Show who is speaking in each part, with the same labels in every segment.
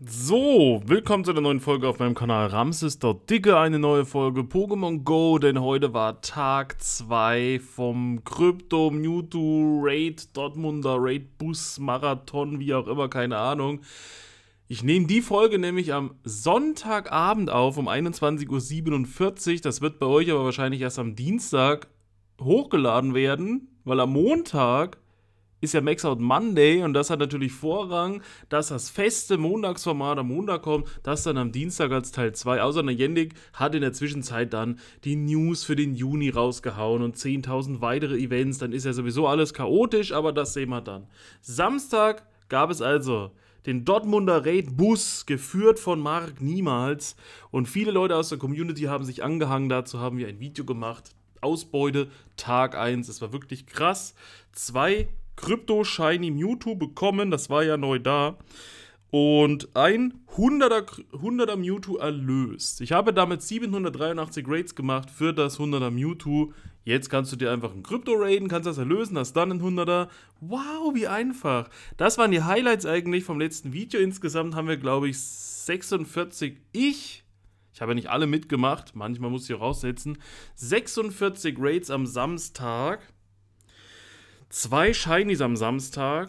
Speaker 1: So, willkommen zu einer neuen Folge auf meinem Kanal Ramses der Dicke, eine neue Folge Pokémon Go, denn heute war Tag 2 vom Krypto Mewtwo Raid Dortmunder Raid Bus Marathon, wie auch immer, keine Ahnung. Ich nehme die Folge nämlich am Sonntagabend auf um 21.47 Uhr, das wird bei euch aber wahrscheinlich erst am Dienstag hochgeladen werden, weil am Montag ist ja Max Out Monday und das hat natürlich Vorrang, dass das feste Montagsformat am Montag kommt, das dann am Dienstag als Teil 2. Außer der Jendik hat in der Zwischenzeit dann die News für den Juni rausgehauen und 10.000 weitere Events, dann ist ja sowieso alles chaotisch, aber das sehen wir dann. Samstag gab es also den Dortmunder Raid Bus, geführt von Marc Niemals. Und viele Leute aus der Community haben sich angehangen. Dazu haben wir ein Video gemacht. Ausbeute Tag 1. Es war wirklich krass. Zwei Krypto Shiny Mewtwo bekommen. Das war ja neu da. Und ein 100er, 100er Mewtwo erlöst. Ich habe damit 783 Raids gemacht für das 100er Mewtwo. Jetzt kannst du dir einfach ein Krypto raiden, kannst das erlösen, hast dann ein 100er. Wow, wie einfach. Das waren die Highlights eigentlich vom letzten Video. Insgesamt haben wir, glaube ich, 46 Ich. Ich habe nicht alle mitgemacht, manchmal muss ich auch raussetzen. 46 Raids am Samstag. Zwei Shinies am Samstag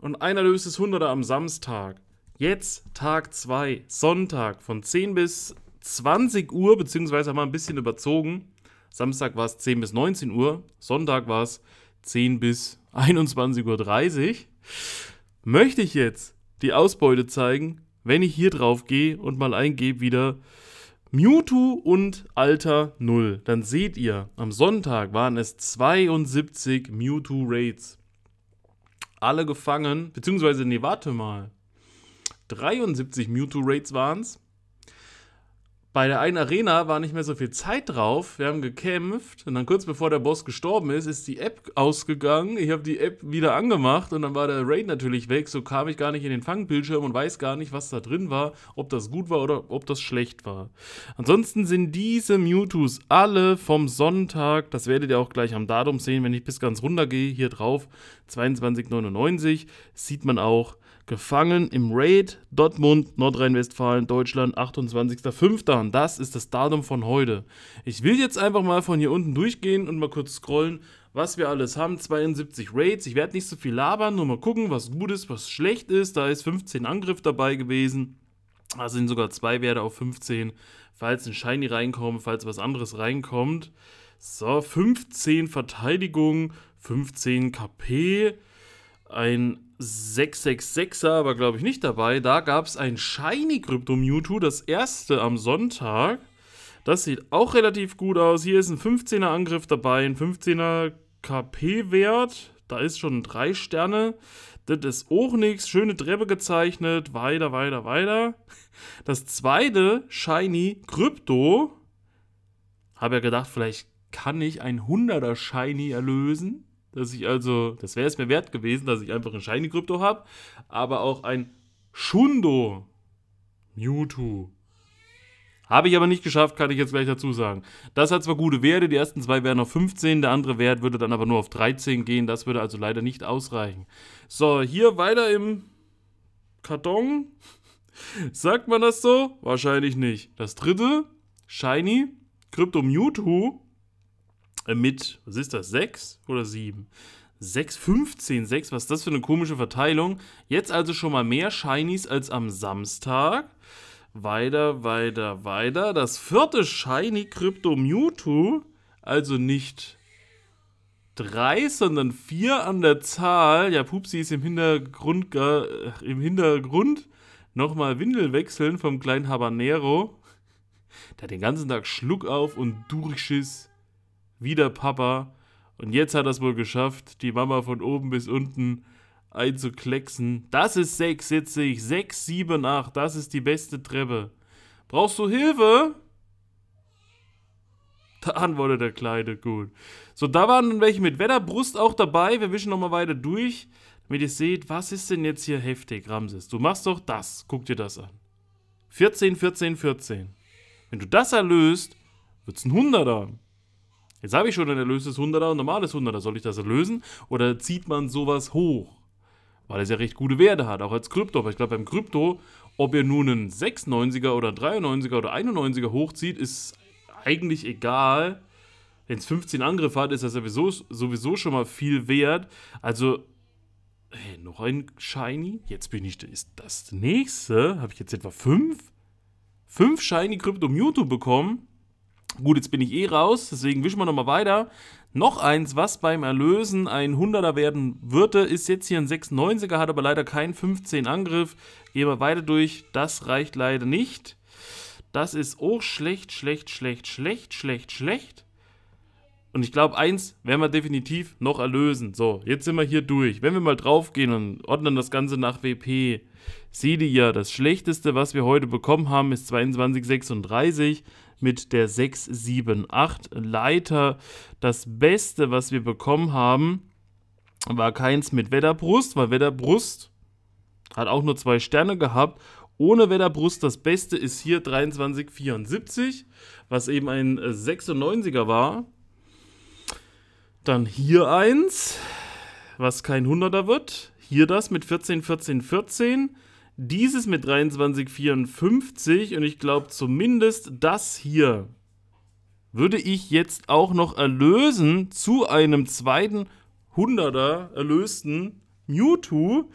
Speaker 1: und einer löst das 100 am Samstag. Jetzt Tag 2, Sonntag von 10 bis 20 Uhr, beziehungsweise haben wir ein bisschen überzogen. Samstag war es 10 bis 19 Uhr, Sonntag war es 10 bis 21.30 Uhr. Möchte ich jetzt die Ausbeute zeigen, wenn ich hier drauf gehe und mal eingebe wieder Mewtwo und Alter 0. Dann seht ihr, am Sonntag waren es 72 Mewtwo Raids. Alle gefangen, beziehungsweise, nee, warte mal. 73 Mewtwo Raids waren es bei der einen Arena war nicht mehr so viel Zeit drauf. Wir haben gekämpft und dann kurz bevor der Boss gestorben ist, ist die App ausgegangen. Ich habe die App wieder angemacht und dann war der Raid natürlich weg. So kam ich gar nicht in den Fangbildschirm und weiß gar nicht, was da drin war, ob das gut war oder ob das schlecht war. Ansonsten sind diese Mewtwo's alle vom Sonntag. Das werdet ihr auch gleich am Datum sehen, wenn ich bis ganz runter gehe. Hier drauf 22,99 sieht man auch, Gefangen im Raid Dortmund, Nordrhein-Westfalen, Deutschland, 28.05. Und das ist das Datum von heute. Ich will jetzt einfach mal von hier unten durchgehen und mal kurz scrollen, was wir alles haben. 72 Raids. Ich werde nicht so viel labern, nur mal gucken, was gut ist, was schlecht ist. Da ist 15 Angriff dabei gewesen. Da sind sogar zwei Werte auf 15, falls ein Shiny reinkommt, falls was anderes reinkommt. So, 15 Verteidigung, 15 KP. Ein 666er aber glaube ich, nicht dabei. Da gab es ein Shiny Crypto Mewtwo, das erste am Sonntag. Das sieht auch relativ gut aus. Hier ist ein 15er Angriff dabei, ein 15er KP-Wert. Da ist schon drei Sterne. Das ist auch nichts. Schöne Treppe gezeichnet. Weiter, weiter, weiter. Das zweite Shiny Krypto. Habe ja gedacht, vielleicht kann ich ein 100er Shiny erlösen dass ich also, das wäre es mir wert gewesen, dass ich einfach ein Shiny Krypto habe, aber auch ein Shundo Mewtwo. Habe ich aber nicht geschafft, kann ich jetzt gleich dazu sagen. Das hat zwar gute Werte, die ersten zwei wären auf 15, der andere Wert würde dann aber nur auf 13 gehen, das würde also leider nicht ausreichen. So, hier weiter im Karton. Sagt man das so? Wahrscheinlich nicht. Das dritte, Shiny, Krypto Mewtwo, äh, mit, was ist das, 6 oder 7? 6, 15, 6, was ist das für eine komische Verteilung? Jetzt also schon mal mehr Shinies als am Samstag. Weiter, weiter, weiter. Das vierte Shiny Crypto Mewtwo, also nicht 3, sondern 4 an der Zahl. Ja, Pupsi ist im Hintergrund, äh, im Hintergrund nochmal Windel wechseln vom kleinen Habanero. Der hat den ganzen Tag Schluck auf und Durchschiss wieder Papa. Und jetzt hat er es wohl geschafft, die Mama von oben bis unten einzuklecksen. Das ist 6, sitze ich. 6, 7, 8. Das ist die beste Treppe. Brauchst du Hilfe? Da antwortet der Kleine, gut. So, da waren nun welche mit Wetterbrust auch dabei. Wir wischen nochmal weiter durch, damit ihr seht, was ist denn jetzt hier heftig, Ramses. Du machst doch das. Guck dir das an. 14, 14, 14. Wenn du das erlöst, wird es ein Hunderter. Jetzt habe ich schon ein erlöstes 100er und normales 100er. Soll ich das erlösen oder zieht man sowas hoch? Weil es ja recht gute Werte hat, auch als Krypto. Aber ich glaube, beim Krypto, ob ihr nun einen 96er oder 93er oder 91er hochzieht, ist eigentlich egal. Wenn es 15 Angriff hat, ist das sowieso, sowieso schon mal viel wert. Also, hey, noch ein Shiny. Jetzt bin ich, ist das nächste. Habe ich jetzt etwa 5? 5 Shiny Krypto Mewtwo bekommen. Gut, jetzt bin ich eh raus, deswegen wischen wir nochmal weiter. Noch eins, was beim Erlösen ein 100er werden würde, ist jetzt hier ein 96er, hat aber leider keinen 15 Angriff. Gehen wir weiter durch, das reicht leider nicht. Das ist auch oh, schlecht, schlecht, schlecht, schlecht, schlecht, schlecht. Und ich glaube, eins werden wir definitiv noch erlösen. So, jetzt sind wir hier durch. Wenn wir mal draufgehen und ordnen das Ganze nach WP, seht ihr ja, das Schlechteste, was wir heute bekommen haben, ist 2236 mit der 678 Leiter. Das Beste, was wir bekommen haben, war keins mit Wetterbrust, weil Wetterbrust hat auch nur zwei Sterne gehabt. Ohne Wetterbrust das Beste ist hier 2374, was eben ein 96er äh, war. Dann hier eins, was kein 100er wird. Hier das mit 14, 14, 14 dieses mit 23,54 und ich glaube zumindest das hier würde ich jetzt auch noch erlösen zu einem zweiten Hunderter erlösten Mewtwo.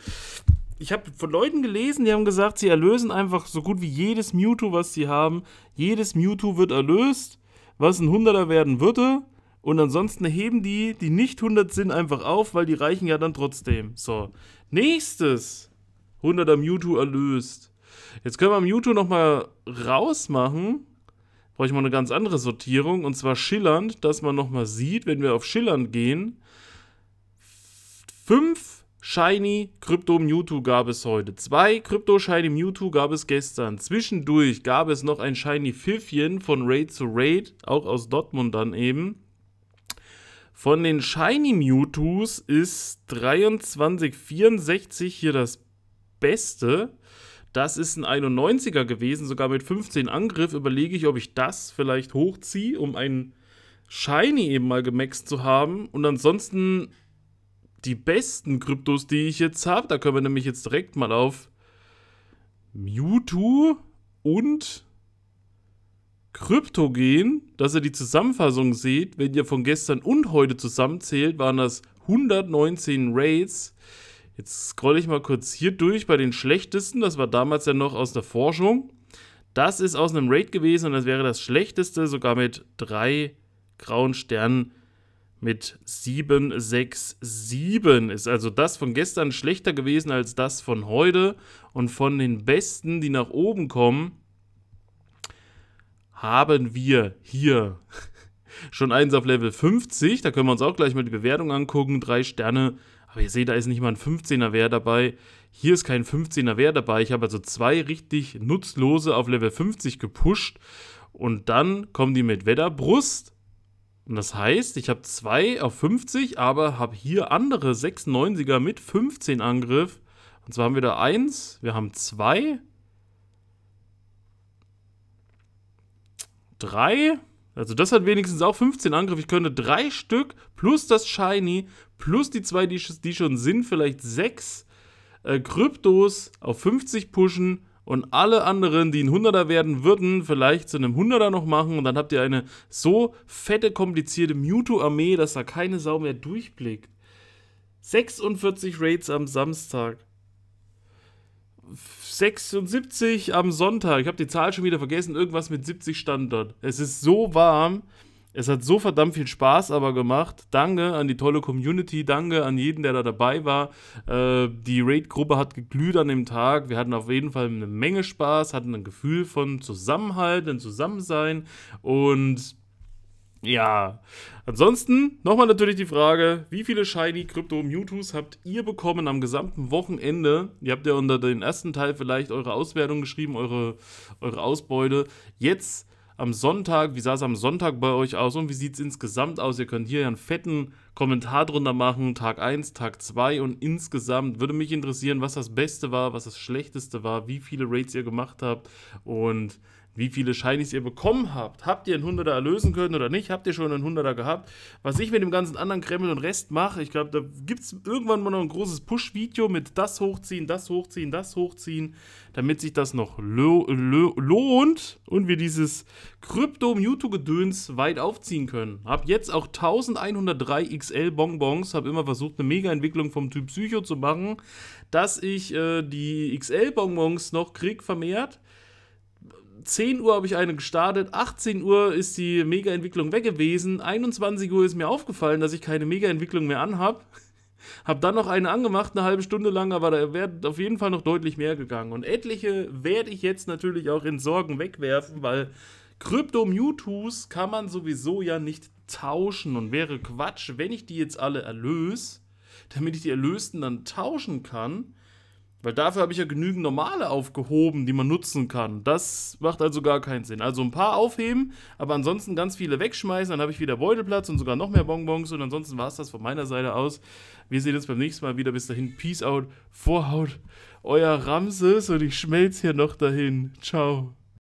Speaker 1: Ich habe von Leuten gelesen, die haben gesagt, sie erlösen einfach so gut wie jedes Mewtwo, was sie haben. Jedes Mewtwo wird erlöst, was ein Hunderter werden würde. Und ansonsten heben die, die nicht 100 sind, einfach auf, weil die reichen ja dann trotzdem. So, nächstes. 100er Mewtwo erlöst. Jetzt können wir Mewtwo nochmal rausmachen. Brauche ich mal eine ganz andere Sortierung. Und zwar schillernd, dass man nochmal sieht, wenn wir auf schillernd gehen. 5 Shiny Krypto Mewtwo gab es heute. 2 Krypto Shiny Mewtwo gab es gestern. Zwischendurch gab es noch ein Shiny Pfiffchen von Raid zu Raid, auch aus Dortmund dann eben. Von den Shiny Mewtwos ist 2364 hier das Beste. Das ist ein 91er gewesen, sogar mit 15 Angriff. Überlege ich, ob ich das vielleicht hochziehe, um einen Shiny eben mal gemaxt zu haben. Und ansonsten die besten Kryptos, die ich jetzt habe. Da können wir nämlich jetzt direkt mal auf Mewtwo und Krypto gehen, dass ihr die Zusammenfassung seht. Wenn ihr von gestern und heute zusammenzählt, waren das 119 Raids. Jetzt scrolle ich mal kurz hier durch bei den schlechtesten. Das war damals ja noch aus der Forschung. Das ist aus einem Raid gewesen und das wäre das schlechteste, sogar mit drei grauen Sternen mit 767. Ist also das von gestern schlechter gewesen als das von heute. Und von den besten, die nach oben kommen, haben wir hier schon eins auf Level 50. Da können wir uns auch gleich mal die Bewertung angucken. Drei Sterne aber ihr seht, da ist nicht mal ein 15er Wehr dabei. Hier ist kein 15er Wehr dabei. Ich habe also zwei richtig nutzlose auf Level 50 gepusht. Und dann kommen die mit Wetterbrust. Und das heißt, ich habe zwei auf 50, aber habe hier andere 96er mit 15 Angriff. Und zwar haben wir da eins, wir haben zwei, drei, also das hat wenigstens auch 15 Angriff. Ich könnte drei Stück plus das Shiny plus die zwei, die, die schon sind, vielleicht sechs äh, Kryptos auf 50 pushen und alle anderen, die ein 100er werden würden, vielleicht zu einem 100er noch machen und dann habt ihr eine so fette, komplizierte Mewtwo-Armee, dass da keine Sau mehr durchblickt. 46 Raids am Samstag. 76 am Sonntag. Ich habe die Zahl schon wieder vergessen. Irgendwas mit 70 stand dort. Es ist so warm. Es hat so verdammt viel Spaß aber gemacht. Danke an die tolle Community, danke an jeden, der da dabei war. Äh, die Raid-Gruppe hat geglüht an dem Tag. Wir hatten auf jeden Fall eine Menge Spaß, hatten ein Gefühl von Zusammenhalt, ein Zusammensein und ja, ansonsten nochmal natürlich die Frage, wie viele Shiny Krypto Mewtwo's habt ihr bekommen am gesamten Wochenende? Ihr habt ja unter den ersten Teil vielleicht eure Auswertung geschrieben, eure, eure Ausbeute. Jetzt am Sonntag, wie sah es am Sonntag bei euch aus und wie sieht es insgesamt aus? Ihr könnt hier ja einen fetten Kommentar drunter machen, Tag 1, Tag 2 und insgesamt würde mich interessieren, was das Beste war, was das Schlechteste war, wie viele Raids ihr gemacht habt und wie viele Shinies ihr bekommen habt. Habt ihr einen 100er erlösen können oder nicht? Habt ihr schon einen 100er gehabt? Was ich mit dem ganzen anderen Kreml und Rest mache, ich glaube, da gibt es irgendwann mal noch ein großes Push-Video mit das hochziehen, das hochziehen, das hochziehen, damit sich das noch lo lo lohnt und wir dieses Krypto-Mewtwo-Gedöns weit aufziehen können. Hab jetzt auch 1103 XL Bonbons, habe immer versucht, eine Mega-Entwicklung vom Typ Psycho zu machen, dass ich äh, die XL Bonbons noch krieg vermehrt 10 Uhr habe ich eine gestartet, 18 Uhr ist die Mega-Entwicklung weg gewesen, 21 Uhr ist mir aufgefallen, dass ich keine Mega-Entwicklung mehr anhab. Hab dann noch eine angemacht, eine halbe Stunde lang, aber da wäre auf jeden Fall noch deutlich mehr gegangen. Und etliche werde ich jetzt natürlich auch in Sorgen wegwerfen, weil Krypto-Mewtwo's kann man sowieso ja nicht tauschen und wäre Quatsch, wenn ich die jetzt alle erlöse, damit ich die Erlösten dann tauschen kann, weil dafür habe ich ja genügend normale aufgehoben, die man nutzen kann. Das macht also gar keinen Sinn. Also ein paar aufheben, aber ansonsten ganz viele wegschmeißen. Dann habe ich wieder Beutelplatz und sogar noch mehr Bonbons. Und ansonsten war es das von meiner Seite aus. Wir sehen uns beim nächsten Mal wieder. Bis dahin, Peace out, Vorhaut, euer Ramses und ich schmelze hier noch dahin. Ciao.